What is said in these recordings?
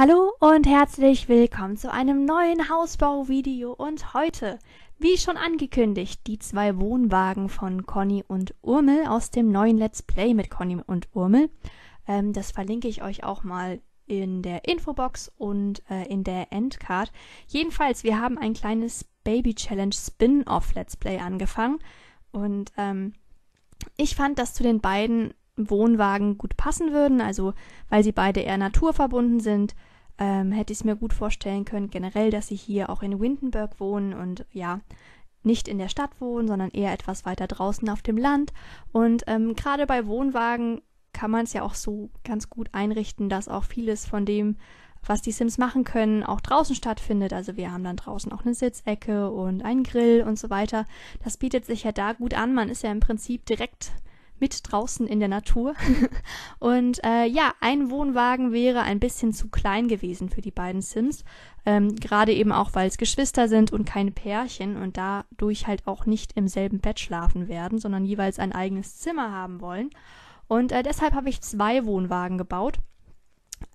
Hallo und herzlich willkommen zu einem neuen Hausbauvideo und heute, wie schon angekündigt, die zwei Wohnwagen von Conny und Urmel aus dem neuen Let's Play mit Conny und Urmel. Ähm, das verlinke ich euch auch mal in der Infobox und äh, in der Endcard. Jedenfalls, wir haben ein kleines Baby Challenge Spin-off Let's Play angefangen und ähm, ich fand das zu den beiden Wohnwagen gut passen würden, also weil sie beide eher naturverbunden sind, ähm, hätte ich es mir gut vorstellen können, generell, dass sie hier auch in Windenburg wohnen und ja, nicht in der Stadt wohnen, sondern eher etwas weiter draußen auf dem Land. Und ähm, gerade bei Wohnwagen kann man es ja auch so ganz gut einrichten, dass auch vieles von dem, was die Sims machen können, auch draußen stattfindet. Also wir haben dann draußen auch eine Sitzecke und einen Grill und so weiter. Das bietet sich ja da gut an. Man ist ja im Prinzip direkt mit draußen in der Natur. und äh, ja, ein Wohnwagen wäre ein bisschen zu klein gewesen für die beiden Sims. Ähm, Gerade eben auch, weil es Geschwister sind und keine Pärchen und dadurch halt auch nicht im selben Bett schlafen werden, sondern jeweils ein eigenes Zimmer haben wollen. Und äh, deshalb habe ich zwei Wohnwagen gebaut.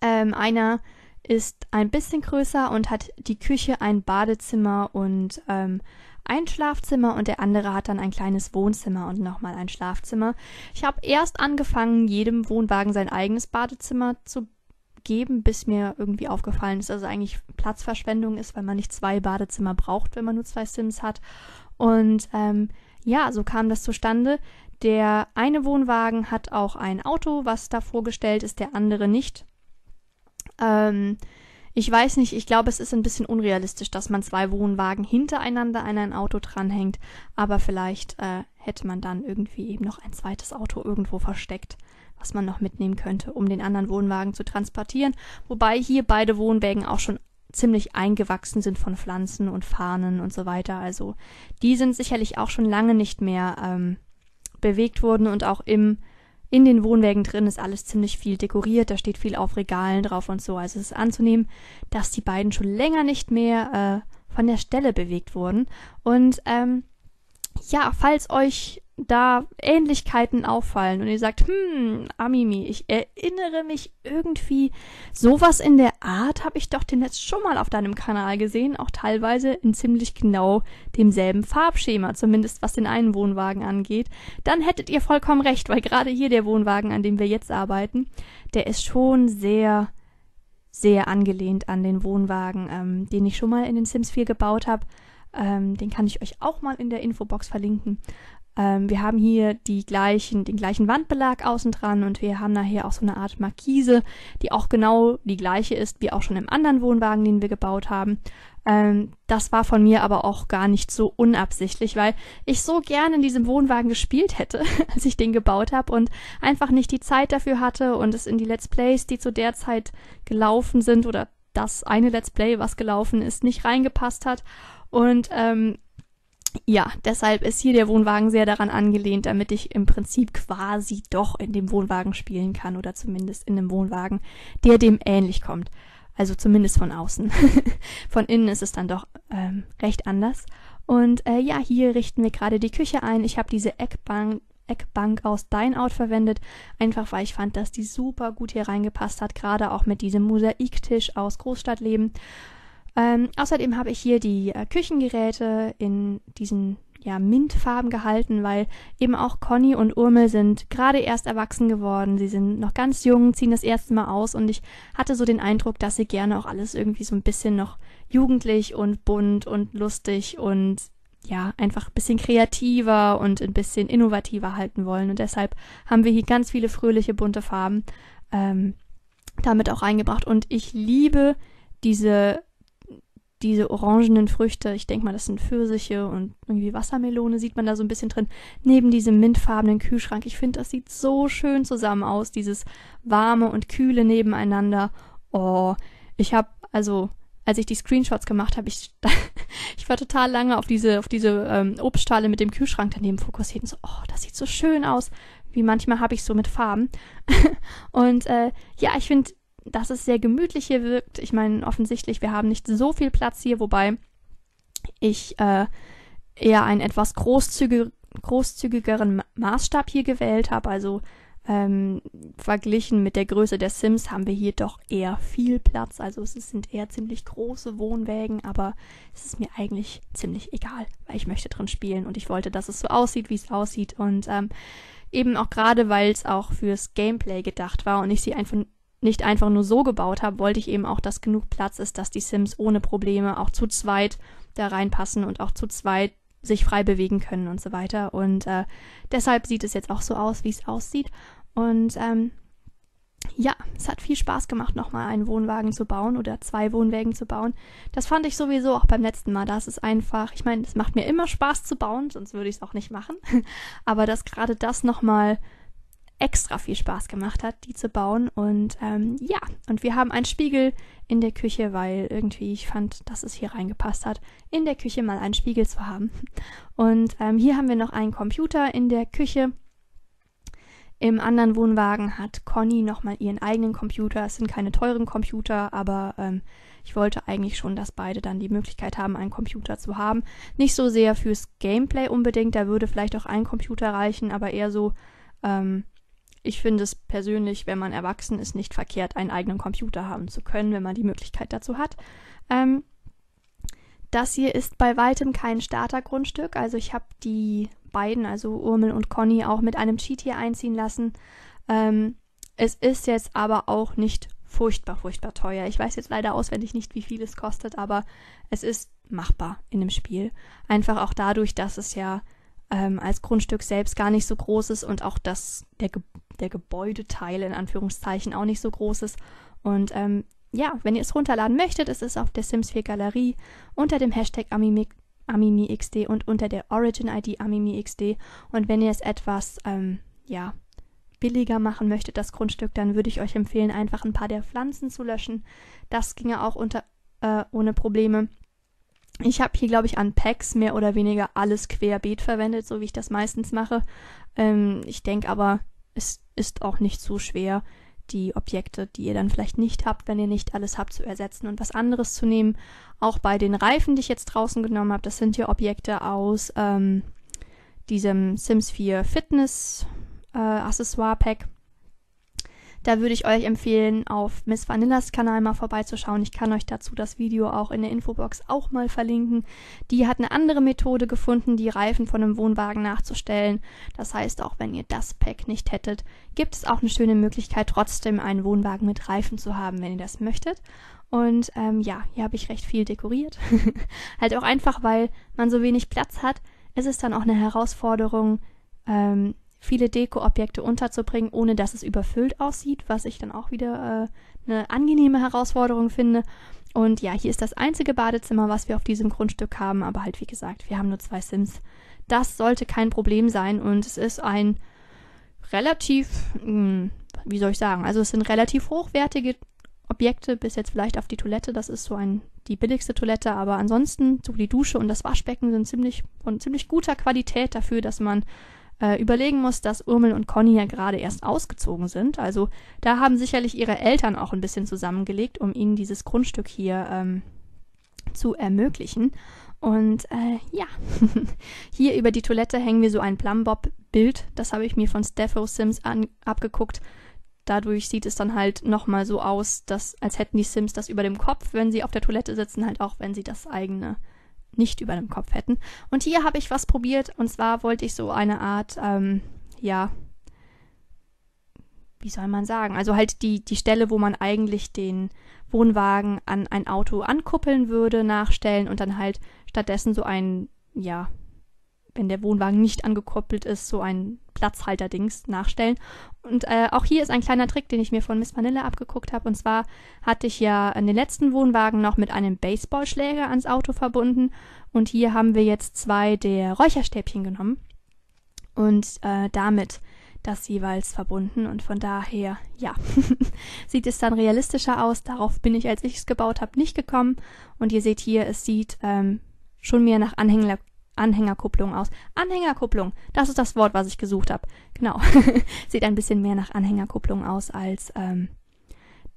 Ähm, einer ist ein bisschen größer und hat die Küche, ein Badezimmer und ähm, ein Schlafzimmer und der andere hat dann ein kleines Wohnzimmer und nochmal ein Schlafzimmer. Ich habe erst angefangen, jedem Wohnwagen sein eigenes Badezimmer zu geben, bis mir irgendwie aufgefallen ist, dass es eigentlich Platzverschwendung ist, weil man nicht zwei Badezimmer braucht, wenn man nur zwei Sims hat. Und ähm, ja, so kam das zustande. Der eine Wohnwagen hat auch ein Auto, was da vorgestellt ist, der andere nicht. Ähm, ich weiß nicht, ich glaube, es ist ein bisschen unrealistisch, dass man zwei Wohnwagen hintereinander an ein Auto dranhängt, aber vielleicht äh, hätte man dann irgendwie eben noch ein zweites Auto irgendwo versteckt, was man noch mitnehmen könnte, um den anderen Wohnwagen zu transportieren, wobei hier beide Wohnwägen auch schon ziemlich eingewachsen sind von Pflanzen und Fahnen und so weiter. Also die sind sicherlich auch schon lange nicht mehr ähm, bewegt worden und auch im in den Wohnwägen drin ist alles ziemlich viel dekoriert, da steht viel auf Regalen drauf und so. Also es ist anzunehmen, dass die beiden schon länger nicht mehr äh, von der Stelle bewegt wurden. Und ähm, ja, falls euch da Ähnlichkeiten auffallen und ihr sagt, hm, Amimi, ich erinnere mich irgendwie, sowas in der Art habe ich doch den jetzt schon mal auf deinem Kanal gesehen, auch teilweise in ziemlich genau demselben Farbschema, zumindest was den einen Wohnwagen angeht, dann hättet ihr vollkommen recht, weil gerade hier der Wohnwagen, an dem wir jetzt arbeiten, der ist schon sehr, sehr angelehnt an den Wohnwagen, ähm, den ich schon mal in den Sims 4 gebaut habe. Ähm, den kann ich euch auch mal in der Infobox verlinken. Ähm, wir haben hier die gleichen, den gleichen Wandbelag außen dran und wir haben nachher auch so eine Art Markise, die auch genau die gleiche ist wie auch schon im anderen Wohnwagen, den wir gebaut haben. Ähm, das war von mir aber auch gar nicht so unabsichtlich, weil ich so gerne in diesem Wohnwagen gespielt hätte, als ich den gebaut habe und einfach nicht die Zeit dafür hatte und es in die Let's Plays, die zu der Zeit gelaufen sind oder das eine Let's Play, was gelaufen ist, nicht reingepasst hat. Und ähm, ja, deshalb ist hier der Wohnwagen sehr daran angelehnt, damit ich im Prinzip quasi doch in dem Wohnwagen spielen kann oder zumindest in einem Wohnwagen, der dem ähnlich kommt. Also zumindest von außen. von innen ist es dann doch ähm, recht anders. Und äh, ja, hier richten wir gerade die Küche ein. Ich habe diese Eckbank, Eckbank aus Dein Out verwendet, einfach weil ich fand, dass die super gut hier reingepasst hat, gerade auch mit diesem Mosaiktisch aus Großstadtleben. Ähm, außerdem habe ich hier die äh, Küchengeräte in diesen ja, Mintfarben gehalten, weil eben auch Conny und Urmel sind gerade erst erwachsen geworden. Sie sind noch ganz jung, ziehen das erste Mal aus und ich hatte so den Eindruck, dass sie gerne auch alles irgendwie so ein bisschen noch jugendlich und bunt und lustig und ja, einfach ein bisschen kreativer und ein bisschen innovativer halten wollen. Und deshalb haben wir hier ganz viele fröhliche, bunte Farben ähm, damit auch eingebracht. Und ich liebe diese diese orangenen Früchte, ich denke mal, das sind Pfirsiche und irgendwie Wassermelone sieht man da so ein bisschen drin, neben diesem mintfarbenen Kühlschrank. Ich finde, das sieht so schön zusammen aus, dieses warme und kühle nebeneinander. Oh, ich habe also als ich die Screenshots gemacht habe, ich, ich war total lange auf diese, auf diese ähm, Obstschale mit dem Kühlschrank daneben fokussiert und so, oh, das sieht so schön aus, wie manchmal habe ich so mit Farben. und äh, ja, ich finde, dass es sehr gemütlich hier wirkt. Ich meine, offensichtlich, wir haben nicht so viel Platz hier, wobei ich äh, eher einen etwas großzügig, großzügigeren Maßstab hier gewählt habe. Also ähm, verglichen mit der Größe der Sims haben wir hier doch eher viel Platz. Also es sind eher ziemlich große Wohnwägen, aber es ist mir eigentlich ziemlich egal, weil ich möchte drin spielen und ich wollte, dass es so aussieht, wie es aussieht. Und ähm, eben auch gerade, weil es auch fürs Gameplay gedacht war und ich sie einfach nicht einfach nur so gebaut habe, wollte ich eben auch, dass genug Platz ist, dass die Sims ohne Probleme auch zu zweit da reinpassen und auch zu zweit sich frei bewegen können und so weiter. Und äh, deshalb sieht es jetzt auch so aus, wie es aussieht. Und ähm, ja, es hat viel Spaß gemacht, nochmal einen Wohnwagen zu bauen oder zwei Wohnwägen zu bauen. Das fand ich sowieso auch beim letzten Mal. Das ist einfach, ich meine, es macht mir immer Spaß zu bauen, sonst würde ich es auch nicht machen. Aber dass gerade das nochmal extra viel Spaß gemacht hat, die zu bauen. Und ähm, ja, und wir haben einen Spiegel in der Küche, weil irgendwie ich fand, dass es hier reingepasst hat, in der Küche mal einen Spiegel zu haben. Und ähm, hier haben wir noch einen Computer in der Küche. Im anderen Wohnwagen hat Conny nochmal ihren eigenen Computer. Es sind keine teuren Computer, aber ähm, ich wollte eigentlich schon, dass beide dann die Möglichkeit haben, einen Computer zu haben. Nicht so sehr fürs Gameplay unbedingt, da würde vielleicht auch ein Computer reichen, aber eher so, ähm, ich finde es persönlich, wenn man erwachsen ist, nicht verkehrt, einen eigenen Computer haben zu können, wenn man die Möglichkeit dazu hat. Ähm, das hier ist bei weitem kein Startergrundstück. Also ich habe die beiden, also Urmel und Conny, auch mit einem Cheat hier einziehen lassen. Ähm, es ist jetzt aber auch nicht furchtbar, furchtbar teuer. Ich weiß jetzt leider auswendig nicht, wie viel es kostet, aber es ist machbar in dem Spiel. Einfach auch dadurch, dass es ja ähm, als Grundstück selbst gar nicht so groß ist und auch das, der, Ge der Gebäudeteil in Anführungszeichen auch nicht so groß ist. Und ähm, ja, wenn ihr es runterladen möchtet, es ist auf der Sims 4 Galerie unter dem Hashtag Amimi AmimiXD und unter der Origin-ID AmimiXD. Und wenn ihr es etwas, ähm, ja, billiger machen möchtet, das Grundstück, dann würde ich euch empfehlen, einfach ein paar der Pflanzen zu löschen. Das ginge auch unter, äh, ohne Probleme. Ich habe hier, glaube ich, an Packs mehr oder weniger alles querbeet verwendet, so wie ich das meistens mache. Ähm, ich denke aber, es ist auch nicht so schwer, die Objekte, die ihr dann vielleicht nicht habt, wenn ihr nicht alles habt, zu ersetzen und was anderes zu nehmen. Auch bei den Reifen, die ich jetzt draußen genommen habe, das sind hier Objekte aus ähm, diesem Sims 4 Fitness äh, Accessoire Pack. Da würde ich euch empfehlen, auf Miss Vanillas Kanal mal vorbeizuschauen. Ich kann euch dazu das Video auch in der Infobox auch mal verlinken. Die hat eine andere Methode gefunden, die Reifen von einem Wohnwagen nachzustellen. Das heißt, auch wenn ihr das Pack nicht hättet, gibt es auch eine schöne Möglichkeit, trotzdem einen Wohnwagen mit Reifen zu haben, wenn ihr das möchtet. Und ähm, ja, hier habe ich recht viel dekoriert. halt auch einfach, weil man so wenig Platz hat. ist Es dann auch eine Herausforderung, ähm, viele Dekoobjekte unterzubringen, ohne dass es überfüllt aussieht, was ich dann auch wieder äh, eine angenehme Herausforderung finde. Und ja, hier ist das einzige Badezimmer, was wir auf diesem Grundstück haben, aber halt wie gesagt, wir haben nur zwei Sims. Das sollte kein Problem sein und es ist ein relativ, mh, hm, wie soll ich sagen, also es sind relativ hochwertige Objekte, bis jetzt vielleicht auf die Toilette, das ist so ein die billigste Toilette, aber ansonsten so die Dusche und das Waschbecken sind ziemlich von ziemlich guter Qualität dafür, dass man äh, überlegen muss, dass Urmel und Conny ja gerade erst ausgezogen sind. Also da haben sicherlich ihre Eltern auch ein bisschen zusammengelegt, um ihnen dieses Grundstück hier ähm, zu ermöglichen. Und äh, ja, hier über die Toilette hängen wir so ein Plumbob-Bild. Das habe ich mir von Steffo Sims an, abgeguckt. Dadurch sieht es dann halt nochmal so aus, dass, als hätten die Sims das über dem Kopf, wenn sie auf der Toilette sitzen, halt auch wenn sie das eigene nicht über dem Kopf hätten. Und hier habe ich was probiert und zwar wollte ich so eine Art, ähm, ja, wie soll man sagen? Also halt die, die Stelle, wo man eigentlich den Wohnwagen an ein Auto ankuppeln würde, nachstellen und dann halt stattdessen so ein, ja, wenn der Wohnwagen nicht angekoppelt ist, so ein Platzhalter-Dings nachstellen. Und äh, auch hier ist ein kleiner Trick, den ich mir von Miss Vanille abgeguckt habe. Und zwar hatte ich ja in den letzten Wohnwagen noch mit einem Baseballschläger ans Auto verbunden. Und hier haben wir jetzt zwei der Räucherstäbchen genommen und äh, damit das jeweils verbunden. Und von daher, ja, sieht es dann realistischer aus. Darauf bin ich, als ich es gebaut habe, nicht gekommen. Und ihr seht hier, es sieht ähm, schon mehr nach Anhänger Anhängerkupplung aus. Anhängerkupplung, das ist das Wort, was ich gesucht habe. Genau. sieht ein bisschen mehr nach Anhängerkupplung aus als ähm,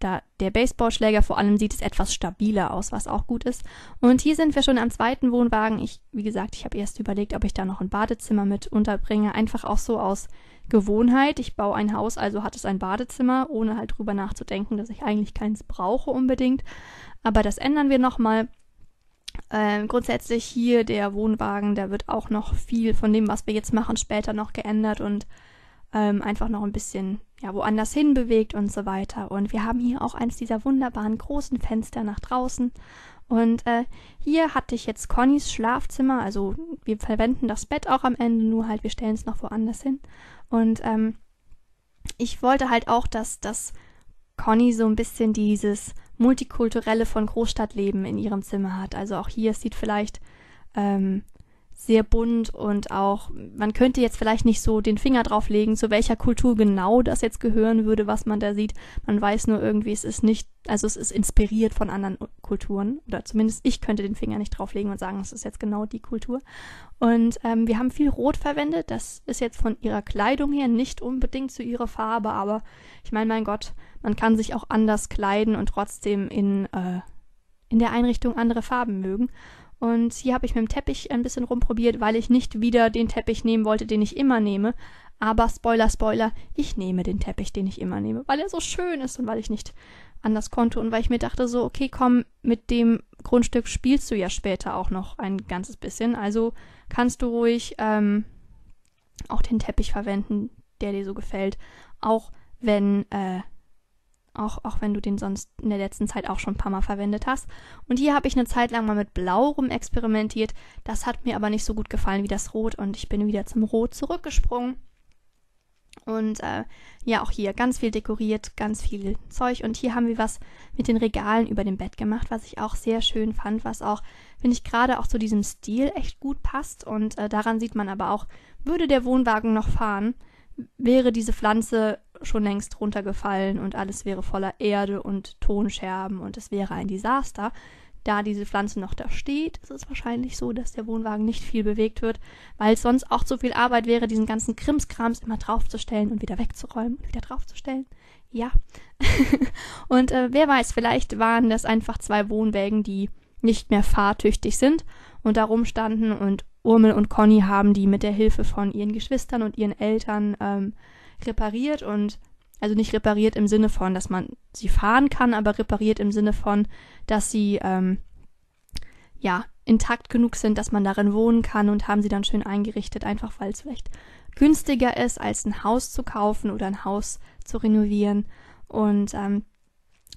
da der Baseballschläger. Vor allem sieht es etwas stabiler aus, was auch gut ist. Und hier sind wir schon am zweiten Wohnwagen. Ich, wie gesagt, ich habe erst überlegt, ob ich da noch ein Badezimmer mit unterbringe. Einfach auch so aus Gewohnheit. Ich baue ein Haus, also hat es ein Badezimmer, ohne halt drüber nachzudenken, dass ich eigentlich keins brauche unbedingt. Aber das ändern wir nochmal. Ähm, grundsätzlich hier der Wohnwagen, da wird auch noch viel von dem, was wir jetzt machen, später noch geändert und ähm, einfach noch ein bisschen ja, woanders hin bewegt und so weiter. Und wir haben hier auch eins dieser wunderbaren großen Fenster nach draußen. Und äh, hier hatte ich jetzt Connys Schlafzimmer, also wir verwenden das Bett auch am Ende, nur halt wir stellen es noch woanders hin. Und ähm, ich wollte halt auch, dass das Conny so ein bisschen dieses multikulturelle von Großstadtleben in ihrem Zimmer hat. Also auch hier, sieht vielleicht ähm, sehr bunt und auch, man könnte jetzt vielleicht nicht so den Finger drauflegen, zu welcher Kultur genau das jetzt gehören würde, was man da sieht. Man weiß nur irgendwie, es ist nicht, also es ist inspiriert von anderen Kulturen. Oder zumindest ich könnte den Finger nicht drauflegen und sagen, es ist jetzt genau die Kultur. Und ähm, wir haben viel Rot verwendet. Das ist jetzt von ihrer Kleidung her nicht unbedingt zu ihrer Farbe, aber ich meine, mein Gott, man kann sich auch anders kleiden und trotzdem in, äh, in der Einrichtung andere Farben mögen. Und hier habe ich mit dem Teppich ein bisschen rumprobiert, weil ich nicht wieder den Teppich nehmen wollte, den ich immer nehme. Aber Spoiler, Spoiler, ich nehme den Teppich, den ich immer nehme, weil er so schön ist und weil ich nicht anders konnte und weil ich mir dachte so, okay, komm, mit dem Grundstück spielst du ja später auch noch ein ganzes bisschen. Also kannst du ruhig ähm, auch den Teppich verwenden, der dir so gefällt. Auch wenn äh, auch, auch wenn du den sonst in der letzten Zeit auch schon ein paar Mal verwendet hast. Und hier habe ich eine Zeit lang mal mit Blau rum experimentiert. Das hat mir aber nicht so gut gefallen wie das Rot und ich bin wieder zum Rot zurückgesprungen. Und äh, ja, auch hier ganz viel dekoriert, ganz viel Zeug. Und hier haben wir was mit den Regalen über dem Bett gemacht, was ich auch sehr schön fand, was auch, finde ich, gerade auch zu diesem Stil echt gut passt. Und äh, daran sieht man aber auch, würde der Wohnwagen noch fahren, wäre diese Pflanze schon längst runtergefallen und alles wäre voller Erde und Tonscherben und es wäre ein Desaster. Da diese Pflanze noch da steht, ist es wahrscheinlich so, dass der Wohnwagen nicht viel bewegt wird, weil es sonst auch zu viel Arbeit wäre, diesen ganzen Krimskrams immer draufzustellen und wieder wegzuräumen und wieder draufzustellen. Ja. und äh, wer weiß, vielleicht waren das einfach zwei Wohnwägen, die nicht mehr fahrtüchtig sind und da rumstanden und Urmel und Conny haben die mit der Hilfe von ihren Geschwistern und ihren Eltern ähm, repariert und also nicht repariert im Sinne von, dass man sie fahren kann, aber repariert im Sinne von, dass sie ähm, ja intakt genug sind, dass man darin wohnen kann und haben sie dann schön eingerichtet, einfach weil es vielleicht günstiger ist, als ein Haus zu kaufen oder ein Haus zu renovieren. Und ähm,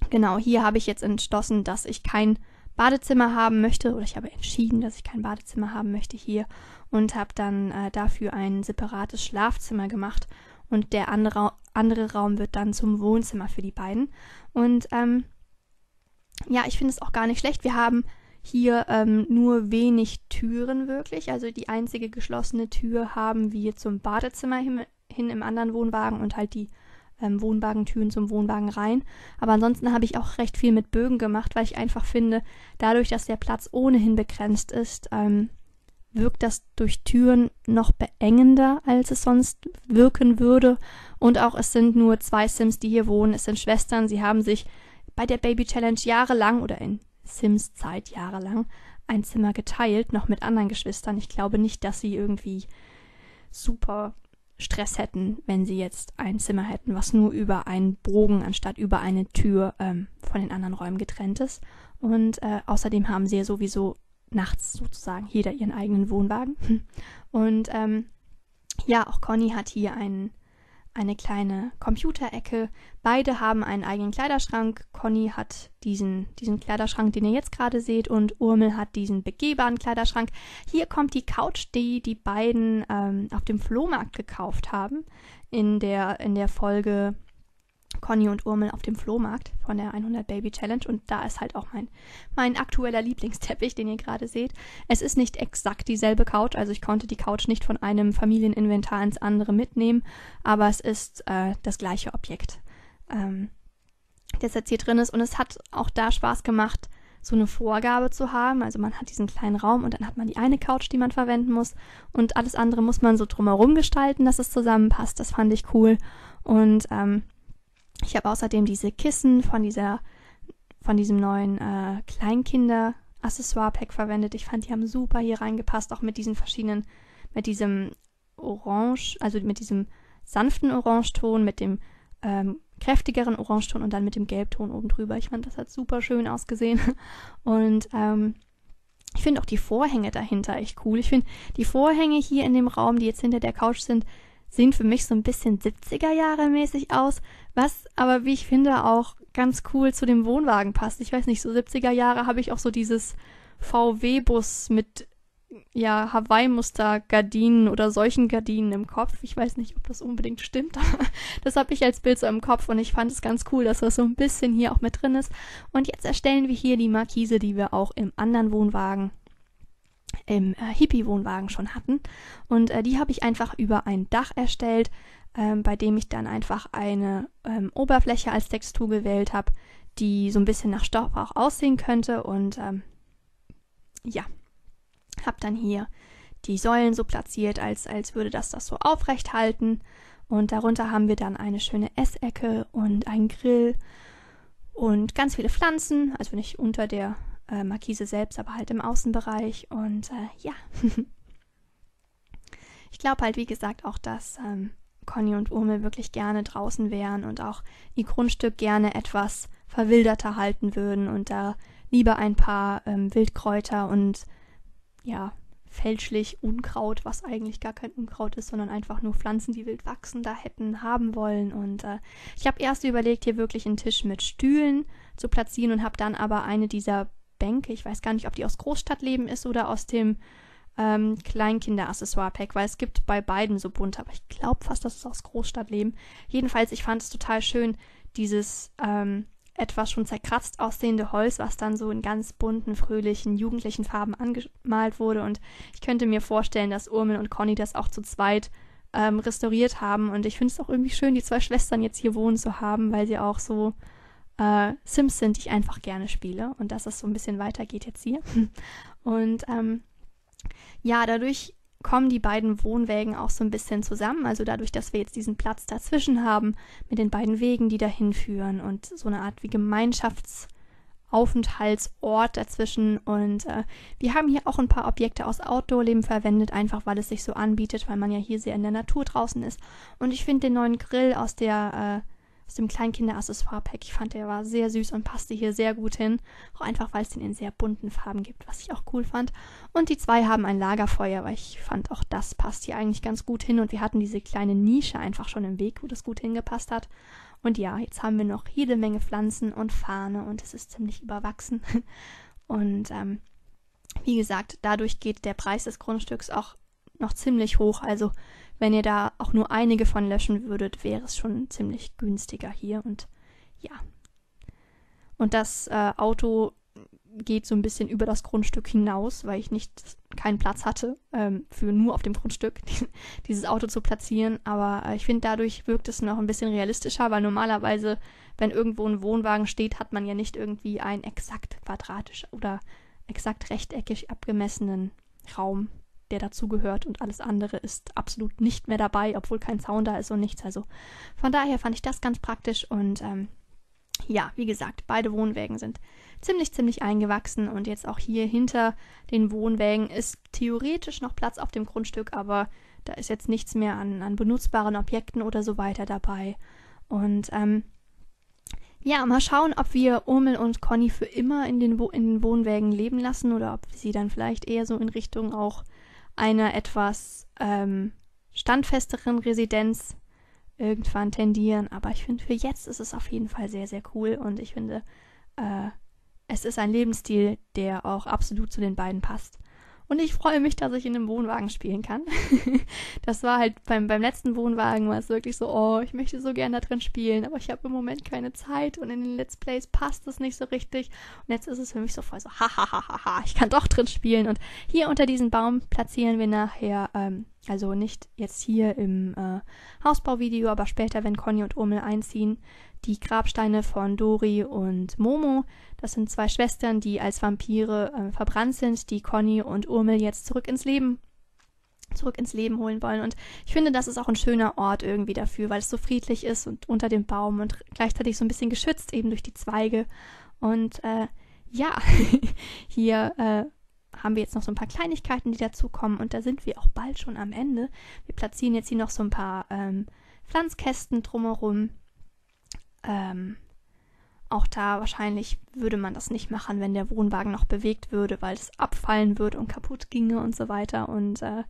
genau hier habe ich jetzt entschlossen, dass ich kein Badezimmer haben möchte oder ich habe entschieden, dass ich kein Badezimmer haben möchte hier und habe dann äh, dafür ein separates Schlafzimmer gemacht und der andere, andere Raum wird dann zum Wohnzimmer für die beiden. Und ähm, ja, ich finde es auch gar nicht schlecht. Wir haben hier ähm, nur wenig Türen wirklich. Also die einzige geschlossene Tür haben wir zum Badezimmer hin, hin im anderen Wohnwagen und halt die ähm, Wohnwagentüren zum Wohnwagen rein. Aber ansonsten habe ich auch recht viel mit Bögen gemacht, weil ich einfach finde, dadurch, dass der Platz ohnehin begrenzt ist, ähm, wirkt das durch Türen noch beengender, als es sonst wirken würde. Und auch es sind nur zwei Sims, die hier wohnen. Es sind Schwestern. Sie haben sich bei der Baby Challenge jahrelang oder in Sims Zeit jahrelang ein Zimmer geteilt, noch mit anderen Geschwistern. Ich glaube nicht, dass sie irgendwie super Stress hätten, wenn sie jetzt ein Zimmer hätten, was nur über einen Bogen anstatt über eine Tür ähm, von den anderen Räumen getrennt ist. Und äh, außerdem haben sie ja sowieso nachts sozusagen jeder ihren eigenen Wohnwagen. Und ähm, ja, auch Conny hat hier einen, eine kleine Computerecke. Beide haben einen eigenen Kleiderschrank. Conny hat diesen, diesen Kleiderschrank, den ihr jetzt gerade seht, und Urmel hat diesen begehbaren Kleiderschrank. Hier kommt die Couch, die die beiden ähm, auf dem Flohmarkt gekauft haben. In der, in der Folge Conny und Urmel auf dem Flohmarkt von der 100 Baby Challenge und da ist halt auch mein, mein aktueller Lieblingsteppich, den ihr gerade seht. Es ist nicht exakt dieselbe Couch, also ich konnte die Couch nicht von einem Familieninventar ins andere mitnehmen, aber es ist äh, das gleiche Objekt, ähm, das jetzt hier drin ist und es hat auch da Spaß gemacht, so eine Vorgabe zu haben. Also man hat diesen kleinen Raum und dann hat man die eine Couch, die man verwenden muss und alles andere muss man so drumherum gestalten, dass es zusammenpasst. Das fand ich cool und ähm, ich habe außerdem diese Kissen von dieser von diesem neuen äh, Kleinkinder Accessoire Pack verwendet. Ich fand, die haben super hier reingepasst, auch mit diesen verschiedenen, mit diesem Orange, also mit diesem sanften Orangeton, mit dem ähm, kräftigeren Orangeton und dann mit dem Gelbton oben drüber. Ich fand, das hat super schön ausgesehen. Und ähm, ich finde auch die Vorhänge dahinter echt cool. Ich finde, die Vorhänge hier in dem Raum, die jetzt hinter der Couch sind, sehen für mich so ein bisschen 70er Jahre mäßig aus. Was aber, wie ich finde, auch ganz cool zu dem Wohnwagen passt. Ich weiß nicht, so 70er Jahre habe ich auch so dieses VW-Bus mit ja, Hawaii-Muster-Gardinen oder solchen Gardinen im Kopf. Ich weiß nicht, ob das unbedingt stimmt, aber das habe ich als Bild so im Kopf und ich fand es ganz cool, dass das so ein bisschen hier auch mit drin ist. Und jetzt erstellen wir hier die Markise, die wir auch im anderen Wohnwagen, im äh, Hippie-Wohnwagen schon hatten. Und äh, die habe ich einfach über ein Dach erstellt, ähm, bei dem ich dann einfach eine ähm, Oberfläche als Textur gewählt habe, die so ein bisschen nach Stoff auch aussehen könnte. Und ähm, ja, habe dann hier die Säulen so platziert, als, als würde das das so aufrecht halten. Und darunter haben wir dann eine schöne Essecke und einen Grill und ganz viele Pflanzen, also nicht unter der äh, Markise selbst, aber halt im Außenbereich. Und äh, ja, ich glaube halt, wie gesagt, auch, dass ähm, Conny und Urmel wirklich gerne draußen wären und auch ihr Grundstück gerne etwas verwilderter halten würden und da lieber ein paar ähm, Wildkräuter und ja, fälschlich Unkraut, was eigentlich gar kein Unkraut ist, sondern einfach nur Pflanzen, die wild wachsen, da hätten haben wollen. Und äh, ich habe erst überlegt, hier wirklich einen Tisch mit Stühlen zu platzieren und habe dann aber eine dieser Bänke, ich weiß gar nicht, ob die aus Großstadtleben ist oder aus dem ähm, Kleinkinder-Accessoire-Pack, weil es gibt bei beiden so bunte, aber ich glaube fast, dass es aus Großstadtleben. Jedenfalls, ich fand es total schön, dieses ähm, etwas schon zerkratzt aussehende Holz, was dann so in ganz bunten, fröhlichen, jugendlichen Farben angemalt wurde. Und ich könnte mir vorstellen, dass Urmel und Conny das auch zu zweit ähm, restauriert haben. Und ich finde es auch irgendwie schön, die zwei Schwestern jetzt hier wohnen zu haben, weil sie auch so äh, Sims sind, die ich einfach gerne spiele. Und dass es so ein bisschen weitergeht jetzt hier. Und ähm, ja, dadurch kommen die beiden Wohnwägen auch so ein bisschen zusammen. Also dadurch, dass wir jetzt diesen Platz dazwischen haben mit den beiden Wegen, die dahin führen und so eine Art wie Gemeinschaftsaufenthaltsort dazwischen. Und äh, wir haben hier auch ein paar Objekte aus Outdoor-Leben verwendet, einfach weil es sich so anbietet, weil man ja hier sehr in der Natur draußen ist. Und ich finde den neuen Grill aus der äh, aus dem kleinkinder accessoire pack Ich fand, der war sehr süß und passte hier sehr gut hin. Auch einfach, weil es den in sehr bunten Farben gibt, was ich auch cool fand. Und die zwei haben ein Lagerfeuer, weil ich fand, auch das passt hier eigentlich ganz gut hin. Und wir hatten diese kleine Nische einfach schon im Weg, wo das gut hingepasst hat. Und ja, jetzt haben wir noch jede Menge Pflanzen und Fahne und es ist ziemlich überwachsen. Und ähm, wie gesagt, dadurch geht der Preis des Grundstücks auch noch ziemlich hoch, also wenn ihr da auch nur einige von löschen würdet, wäre es schon ziemlich günstiger hier und ja. Und das äh, Auto geht so ein bisschen über das Grundstück hinaus, weil ich nicht keinen Platz hatte, ähm, für nur auf dem Grundstück dieses Auto zu platzieren. Aber äh, ich finde, dadurch wirkt es noch ein bisschen realistischer, weil normalerweise, wenn irgendwo ein Wohnwagen steht, hat man ja nicht irgendwie einen exakt quadratisch oder exakt rechteckig abgemessenen Raum der dazugehört und alles andere ist absolut nicht mehr dabei, obwohl kein Sound da ist und nichts. Also von daher fand ich das ganz praktisch und ähm, ja, wie gesagt, beide Wohnwägen sind ziemlich, ziemlich eingewachsen und jetzt auch hier hinter den Wohnwägen ist theoretisch noch Platz auf dem Grundstück, aber da ist jetzt nichts mehr an, an benutzbaren Objekten oder so weiter dabei. Und ähm, ja, mal schauen, ob wir Urmel und Conny für immer in den, Wo in den Wohnwägen leben lassen oder ob sie dann vielleicht eher so in Richtung auch einer etwas ähm, standfesteren Residenz irgendwann tendieren. Aber ich finde, für jetzt ist es auf jeden Fall sehr, sehr cool und ich finde, äh, es ist ein Lebensstil, der auch absolut zu den beiden passt. Und ich freue mich, dass ich in einem Wohnwagen spielen kann. das war halt beim, beim letzten Wohnwagen war es wirklich so, oh, ich möchte so gern da drin spielen, aber ich habe im Moment keine Zeit und in den Let's Plays passt es nicht so richtig. Und jetzt ist es für mich so voll so, hahaha, ich kann doch drin spielen. Und hier unter diesem Baum platzieren wir nachher, ähm, also nicht jetzt hier im äh, Hausbauvideo, aber später, wenn Conny und Urmel einziehen, die Grabsteine von Dori und Momo. Das sind zwei Schwestern, die als Vampire äh, verbrannt sind, die Conny und Urmel jetzt zurück ins Leben zurück ins Leben holen wollen. Und ich finde, das ist auch ein schöner Ort irgendwie dafür, weil es so friedlich ist und unter dem Baum und gleichzeitig so ein bisschen geschützt eben durch die Zweige. Und äh, ja, hier äh, haben wir jetzt noch so ein paar Kleinigkeiten, die dazukommen. Und da sind wir auch bald schon am Ende. Wir platzieren jetzt hier noch so ein paar ähm, Pflanzkästen drumherum. Ähm, auch da wahrscheinlich würde man das nicht machen, wenn der Wohnwagen noch bewegt würde, weil es abfallen würde und kaputt ginge und so weiter. Und äh,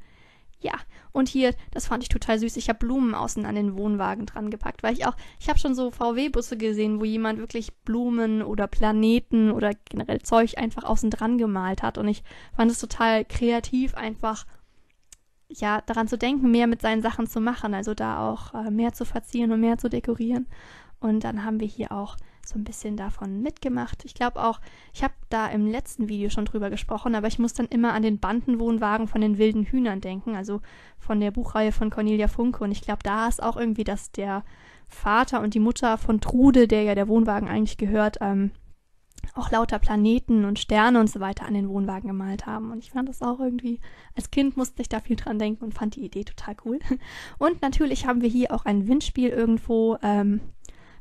ja, und hier, das fand ich total süß. Ich habe Blumen außen an den Wohnwagen dran gepackt, weil ich auch, ich habe schon so VW-Busse gesehen, wo jemand wirklich Blumen oder Planeten oder generell Zeug einfach außen dran gemalt hat. Und ich fand es total kreativ, einfach ja daran zu denken, mehr mit seinen Sachen zu machen, also da auch äh, mehr zu verzieren und mehr zu dekorieren. Und dann haben wir hier auch so ein bisschen davon mitgemacht. Ich glaube auch, ich habe da im letzten Video schon drüber gesprochen, aber ich muss dann immer an den Bandenwohnwagen von den wilden Hühnern denken, also von der Buchreihe von Cornelia Funke. Und ich glaube, da ist auch irgendwie, dass der Vater und die Mutter von Trude, der ja der Wohnwagen eigentlich gehört, ähm, auch lauter Planeten und Sterne und so weiter an den Wohnwagen gemalt haben. Und ich fand das auch irgendwie, als Kind musste ich da viel dran denken und fand die Idee total cool. Und natürlich haben wir hier auch ein Windspiel irgendwo. Ähm,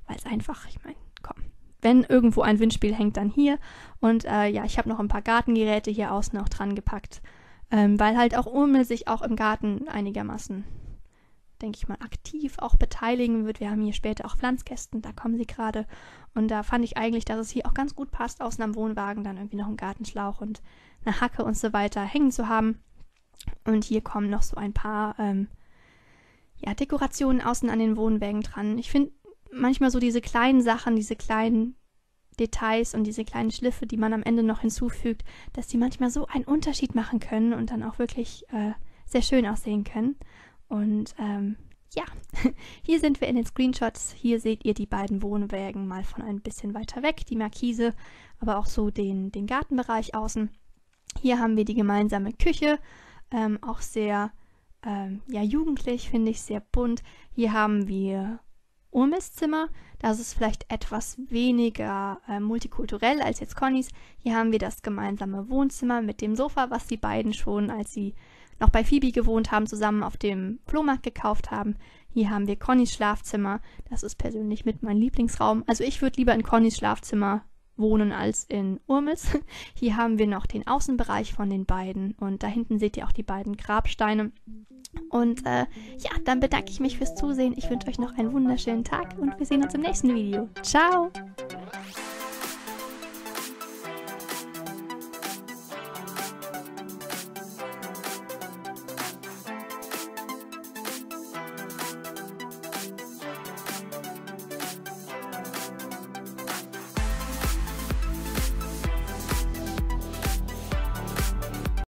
weil es einfach, ich meine, komm. Wenn irgendwo ein Windspiel hängt, dann hier. Und äh, ja, ich habe noch ein paar Gartengeräte hier außen auch dran gepackt, ähm, weil halt auch Urmel sich auch im Garten einigermaßen, denke ich mal, aktiv auch beteiligen wird. Wir haben hier später auch Pflanzkästen, da kommen sie gerade. Und da fand ich eigentlich, dass es hier auch ganz gut passt, außen am Wohnwagen dann irgendwie noch einen Gartenschlauch und eine Hacke und so weiter hängen zu haben. Und hier kommen noch so ein paar ähm, ja, Dekorationen außen an den Wohnwägen dran. Ich finde, manchmal so diese kleinen Sachen, diese kleinen Details und diese kleinen Schliffe, die man am Ende noch hinzufügt, dass die manchmal so einen Unterschied machen können und dann auch wirklich äh, sehr schön aussehen können. Und ähm, ja, hier sind wir in den Screenshots. Hier seht ihr die beiden Wohnwägen mal von ein bisschen weiter weg, die Markise, aber auch so den, den Gartenbereich außen. Hier haben wir die gemeinsame Küche, ähm, auch sehr ähm, ja, jugendlich, finde ich, sehr bunt. Hier haben wir Urmis Zimmer. Das ist vielleicht etwas weniger äh, multikulturell als jetzt Connys. Hier haben wir das gemeinsame Wohnzimmer mit dem Sofa, was die beiden schon, als sie noch bei Phoebe gewohnt haben, zusammen auf dem Flohmarkt gekauft haben. Hier haben wir Connys Schlafzimmer. Das ist persönlich mit meinem Lieblingsraum. Also ich würde lieber in Connys Schlafzimmer wohnen als in Urmes. Hier haben wir noch den Außenbereich von den beiden und da hinten seht ihr auch die beiden Grabsteine. Und äh, ja, dann bedanke ich mich fürs Zusehen. Ich wünsche euch noch einen wunderschönen Tag und wir sehen uns im nächsten Video. Ciao!